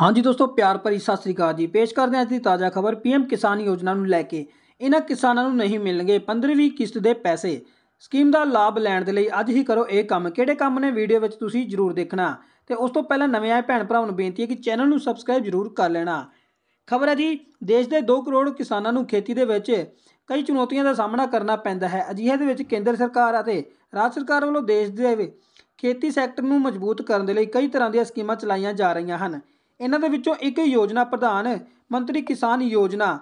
ਹਾਂਜੀ ਦੋਸਤੋ ਪਿਆਰ ਭਰੀ ਸਤਿ ਸ੍ਰੀ ਅਕਾਲ ਜੀ ਪੇਸ਼ ਕਰਦੇ ਹਾਂ ਅੱਜ ਦੀ ਤਾਜ਼ਾ ਖਬਰ ਪੀਐਮ ਕਿਸਾਨ ਯੋਜਨਾ ਨੂੰ ਲੈ ਕੇ ਇਹਨਾਂ ਕਿਸਾਨਾਂ ਨੂੰ ਨਹੀਂ ਮਿਲਣਗੇ 15ਵੀਂ ਕਿਸ਼ਤ ਦੇ ਪੈਸੇ ਸਕੀਮ ਦਾ ਲਾਭ ਲੈਣ ਦੇ ਲਈ ਅੱਜ ਹੀ ਕਰੋ ਇਹ ਕੰਮ ਕਿਹੜੇ ਕੰਮ ਨੇ ਵੀਡੀਓ ਵਿੱਚ ਤੁਸੀਂ ਜ਼ਰੂਰ ਦੇਖਣਾ ਤੇ ਉਸ ਤੋਂ ਪਹਿਲਾਂ ਨਵੇਂ ਆਏ ਭੈਣ ਭਰਾਵਾਂ ਨੂੰ ਬੇਨਤੀ ਹੈ ਕਿ ਚੈਨਲ ਨੂੰ ਸਬਸਕ੍ਰਾਈਬ ਜ਼ਰੂਰ ਕਰ ਲੈਣਾ ਖਬਰ ਹੈ ਜੀ ਦੇਸ਼ ਦੇ 2 ਕਰੋੜ ਕਿਸਾਨਾਂ ਨੂੰ ਖੇਤੀ ਦੇ ਵਿੱਚ ਕਈ ਚੁਣੌਤੀਆਂ ਦਾ ਸਾਹਮਣਾ ਕਰਨਾ ਪੈਂਦਾ ਹੈ ਅਜਿਹੇ ਦੇ ਵਿੱਚ ਕੇਂਦਰ ਸਰਕਾਰ ਅਤੇ ਰਾਜ ਸਰਕਾਰ ਵੱਲੋਂ ਦੇਸ਼ ਦੇ ਖੇਤੀ ਸੈਕਟਰ ਨੂੰ ਮਜ਼ਬੂਤ ਕਰਨ ਦੇ ਲਈ ਕਈ ਤਰ੍ਹਾਂ ਦੀਆਂ ਸਕੀਮਾਂ ਚਲਾਈਆਂ ਜਾ ਰਹੀਆਂ ਹਨ ਇਹਨਾਂ ਦੇ ਵਿੱਚੋਂ ਇੱਕ ਯੋਜਨਾ ਪ੍ਰਧਾਨ ਮੰਤਰੀ ਕਿਸਾਨ ਯੋਜਨਾ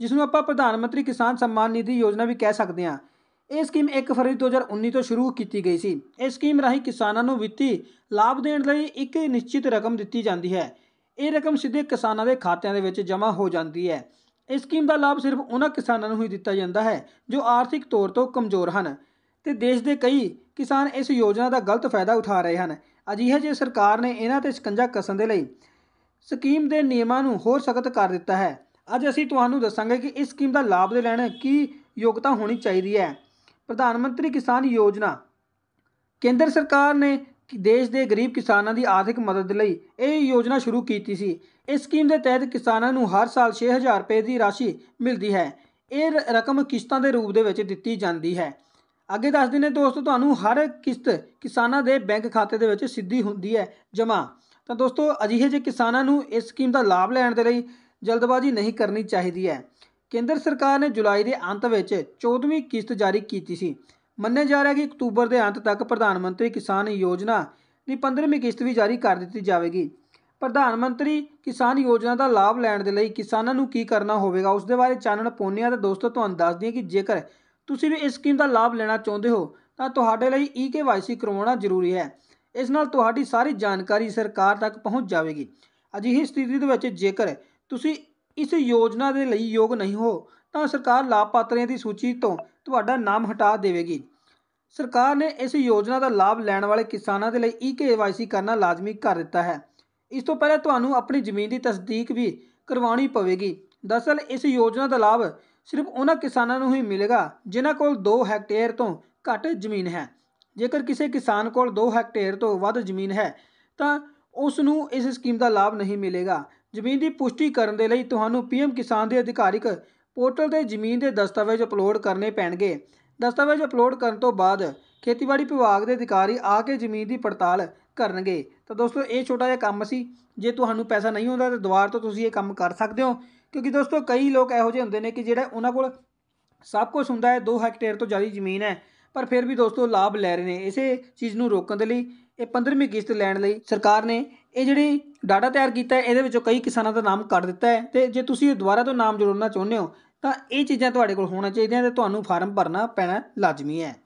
ਜਿਸ ਨੂੰ ਆਪਾਂ ਪ੍ਰਧਾਨ ਮੰਤਰੀ ਕਿਸਾਨ ਸਨਮਾਨ ਨਿਧੀ ਯੋਜਨਾ ਵੀ ਕਹਿ ਸਕਦੇ ਹਾਂ ਇਹ ਸਕੀਮ 1 ਫਰਵਰੀ 2019 ਤੋਂ ਸ਼ੁਰੂ ਕੀਤੀ ਗਈ ਸੀ ਇਸ ਸਕੀਮ ਰਾਹੀਂ ਕਿਸਾਨਾਂ ਨੂੰ ਵਿੱਤੀ ਲਾਭ ਦੇਣ ਲਈ ਇੱਕ ਨਿਸ਼ਚਿਤ ਰਕਮ ਦਿੱਤੀ ਜਾਂਦੀ ਹੈ ਇਹ ਰਕਮ ਸਿੱਧੇ ਕਿਸਾਨਾਂ ਦੇ ਖਾਤਿਆਂ ਦੇ ਵਿੱਚ ਜਮ੍ਹਾਂ ਹੋ ਜਾਂਦੀ ਹੈ ਇਸ ਸਕੀਮ ਦਾ ਲਾਭ ਸਿਰਫ ਉਹਨਾਂ ਕਿਸਾਨਾਂ ਨੂੰ ਹੀ ਦਿੱਤਾ ਜਾਂਦਾ ਹੈ ਜੋ ਆਰਥਿਕ ਤੌਰ ਤੋਂ ਕਮਜ਼ੋਰ ਹਨ ਤੇ ਦੇਸ਼ ਦੇ ਕਈ ਕਿਸਾਨ ਇਸ ਯੋਜਨਾ ਦਾ ਗਲਤ ਫਾਇਦਾ ਉਠਾ ਰਹੇ ਹਨ ਅਜਿਹੇ ਜੇ ਸਰਕਾਰ ਨੇ ਇਹਨਾਂ ਤੇ ਸ਼ਿਕੰਜਾ ਕੱਸਣ ਦੇ ਲਈ ਸਕੀਮ ਦੇ ਨਿਯਮਾਂ ਨੂੰ ਹੋਰ ਸਖਤ ਕਰ ਦਿੱਤਾ ਹੈ ਅੱਜ ਅਸੀਂ ਤੁਹਾਨੂੰ ਦੱਸਾਂਗੇ ਕਿ ਇਸ ਸਕੀਮ ਦਾ ਲਾਭ ਦੇ ਲੈਣ ਕੀ ਯੋਗਤਾ ਹੋਣੀ ਚਾਹੀਦੀ ਹੈ ਪ੍ਰਧਾਨ ਮੰਤਰੀ ਕਿਸਾਨ ਯੋਜਨਾ ਕੇਂਦਰ ਸਰਕਾਰ ਨੇ ਦੇਸ਼ ਦੇ ਗਰੀਬ ਕਿਸਾਨਾਂ ਦੀ ਆਰਥਿਕ ਮਦਦ ਲਈ ਇਹ ਯੋਜਨਾ ਸ਼ੁਰੂ ਕੀਤੀ ਸੀ ਇਸ ਸਕੀਮ ਦੇ ਤਹਿਤ ਕਿਸਾਨਾਂ ਨੂੰ ਹਰ ਸਾਲ 6000 ਰੁਪਏ ਦੀ ਰਾਸ਼ੀ ਮਿਲਦੀ ਹੈ ਇਹ ਰਕਮ ਕਿਸ਼ਤਾਂ ਦੇ ਰੂਪ ਦੇ ਵਿੱਚ ਦਿੱਤੀ ਜਾਂਦੀ ਹੈ ਅੱਗੇ ਦੱਸ ਦਿੰਦੇ ਦੋਸਤੋ ਤੁਹਾਨੂੰ ਹਰ ਕਿਸ਼ਤ ਕਿਸਾਨਾਂ ਦੇ ਬੈਂਕ ਖਾਤੇ ਦੇ ਵਿੱਚ ਸਿੱਧੀ ਹੁੰਦੀ ਹੈ ਜਮਾ ਤਾਂ ਦੋਸਤੋ ਅਜਿਹੇ ਜੇ ਕਿਸਾਨਾਂ ਨੂੰ ਇਸ ਸਕੀਮ ਦਾ ਲਾਭ ਲੈਣ ਦੇ ਲਈ ਜਲਦਬਾਜ਼ੀ ਨਹੀਂ ਕਰਨੀ ਚਾਹੀਦੀ ਹੈ ਕੇਂਦਰ ਸਰਕਾਰ ਨੇ ਜੁਲਾਈ ਦੇ ਅੰਤ ਵਿੱਚ 14ਵੀਂ ਕਿਸ਼ਤ ਜਾਰੀ ਕੀਤੀ ਸੀ ਮੰਨਿਆ ਜਾ ਰਿਹਾ ਹੈ ਕਿ ਅਕਤੂਬਰ ਦੇ ਅੰਤ ਤੱਕ ਪ੍ਰਧਾਨ ਮੰਤਰੀ ਕਿਸਾਨ ਯੋਜਨਾ ਦੀ 15ਵੀਂ ਕਿਸ਼ਤ ਵੀ ਜਾਰੀ ਕਰ ਦਿੱਤੀ ਜਾਵੇਗੀ ਪ੍ਰਧਾਨ ਮੰਤਰੀ ਕਿਸਾਨ ਯੋਜਨਾ ਦਾ ਲਾਭ ਲੈਣ ਦੇ ਲਈ ਕਿਸਾਨਾਂ ਨੂੰ ਕੀ ਕਰਨਾ ਹੋਵੇਗਾ ਉਸ ਦੇ ਬਾਰੇ ਚਾਨਣ ਪੋਨੀਆਂ ਦੇ ਦੋਸਤੋ ਤੁਹਾਨੂੰ ਦੱਸ ਦਈਏ ਕਿ ਜੇਕਰ ਤੁਸੀਂ ਵੀ ਇਸ ਸਕੀਮ ਦਾ ਲਾਭ ਲੈਣਾ ਚਾਹੁੰਦੇ ਹੋ ਤਾਂ ਤੁਹਾਡੇ ਲਈ ਈ ਸੀ ਕਰਵਾਉਣਾ ਜ਼ਰੂਰੀ ਹੈ ਇਸ ਨਾਲ ਤੁਹਾਡੀ ਸਾਰੀ ਜਾਣਕਾਰੀ ਸਰਕਾਰ ਤੱਕ ਪਹੁੰਚ ਜਾਵੇਗੀ ਅਜਿਹੀ ਸਥਿਤੀ ਦੇ ਵਿੱਚ ਜੇਕਰ ਤੁਸੀਂ ਇਸ ਯੋਜਨਾ ਦੇ ਲਈ ਯੋਗ ਨਹੀਂ ਹੋ ਤਾਂ ਸਰਕਾਰ ਲਾਭਪਾਤਰੀਆਂ ਦੀ ਸੂਚੀ ਤੋਂ ਤੁਹਾਡਾ ਨਾਮ ਹਟਾ ਦੇਵੇਗੀ ਸਰਕਾਰ ਨੇ ਇਸ ਯੋਜਨਾ ਦਾ ਲਾਭ ਲੈਣ ਵਾਲੇ ਕਿਸਾਨਾਂ ਦੇ ਲਈ ਈ ਕੇਵਾਈਸੀ ਕਰਨਾ ਲਾਜ਼ਮੀ ਕਰ ਦਿੱਤਾ ਹੈ ਇਸ ਤੋਂ ਪਹਿਲਾਂ ਤੁਹਾਨੂੰ ਆਪਣੀ ਜ਼ਮੀਨ ਦੀ ਤਸਦੀਕ ਵੀ ਕਰਵਾਉਣੀ ਪਵੇਗੀ ਦਰਸਲ ਇਸ ਯੋਜਨਾ ਦਾ ਲਾਭ ਸਿਰਫ ਉਹਨਾਂ ਕਿਸਾਨਾਂ ਨੂੰ ਹੀ ਮਿਲੇਗਾ ਜਿਨ੍ਹਾਂ ਕੋਲ 2 ਹੈਕਟੇਅਰ ਤੋਂ ਘੱਟ ਜ਼ਮੀਨ ਹੈ ਜੇਕਰ ਕਿਸੇ ਕਿਸਾਨ ਕੋਲ 2 ਹੈਕਟੇਅਰ ਤੋਂ ਵੱਧ ਜ਼ਮੀਨ ਹੈ ਤਾਂ ਉਸ ਨੂੰ ਇਸ ਸਕੀਮ ਦਾ ਲਾਭ ਨਹੀਂ ਮਿਲੇਗਾ ਜ਼ਮੀਨ ਦੀ ਪੁਸ਼ਟੀ ਕਰਨ ਦੇ ਲਈ ਤੁਹਾਨੂੰ ਪੀਐਮ ਕਿਸਾਨ ਦੇ ਅਧਿਕਾਰਿਕ ਪੋਰਟਲ ਤੇ ਜ਼ਮੀਨ ਦੇ ਦਸਤਾਵੇਜ਼ ਅਪਲੋਡ ਕਰਨੇ ਪੈਣਗੇ ਦਸਤਾਵੇਜ਼ ਅਪਲੋਡ ਕਰਨ ਤੋਂ ਬਾਅਦ ਖੇਤੀਬਾੜੀ ਵਿਭਾਗ ਦੇ ਅਧਿਕਾਰੀ ਆ ਕੇ ਜ਼ਮੀਨ ਦੀ ਪੜਤਾਲ ਕਰਨਗੇ ਤਾਂ ਦੋਸਤੋ ਇਹ ਛੋਟਾ ਜਿਹਾ ਕੰਮ ਸੀ ਜੇ ਤੁਹਾਨੂੰ ਪੈਸਾ ਨਹੀਂ ਹੁੰਦਾ ਤਾਂ ਦੁਬਾਰਾ ਤੋਂ ਤੁਸੀਂ ਇਹ ਕੰਮ ਕਰ ਸਕਦੇ ਹੋ ਕਿਉਂਕਿ ਦੋਸਤੋ ਕਈ ਲੋਕ ਇਹੋ ਜਿਹੇ ਹੁੰਦੇ ਨੇ ਕਿ ਜਿਹੜਾ ਉਹਨਾਂ ਕੋਲ ਸਭ ਕੁਝ ਹੁੰਦਾ ਹੈ 2 ਹੈਕਟੇਅਰ ਤੋਂ ਜ਼ਿਆਦਾ ਜ਼ਮੀਨ ਹੈ ਪਰ ਫਿਰ ਵੀ ਦੋਸਤੋ ਲਾਭ ਲੈ ਰਹੇ ਨੇ ਇਸੇ ਚੀਜ਼ ਨੂੰ ਰੋਕਣ ਦੇ ਲਈ ਇਹ 15ਵੀਂ ਕਿਸ਼ਤ ਲੈਣ ਲਈ ਸਰਕਾਰ ਨੇ ਇਹ ਜਿਹੜੀ ਡਾਟਾ ਤਿਆਰ ਕੀਤਾ ਹੈ ਇਹਦੇ ਵਿੱਚੋਂ ਕਈ ਕਿਸਾਨਾਂ ਦਾ ਨਾਮ ਕੱਢ ਦਿੱਤਾ ਹੈ ਤੇ ਜੇ ਤੁਸੀਂ ਦੁਬਾਰਾ ਤੋਂ ਨਾਮ ਜੋੜਨਾ ਚਾਹੁੰਦੇ ਹੋ ਤਾਂ ਇਹ ਚੀਜ਼ਾਂ ਤੁਹਾਡੇ ਕੋਲ ਹੋਣਾ ਚਾਹੀਦੀਆਂ ਤੇ ਤੁਹਾਨੂੰ ਫਾਰਮ ਭਰਨਾ ਪੈਣਾ ਲਾਜ਼ਮੀ ਹੈ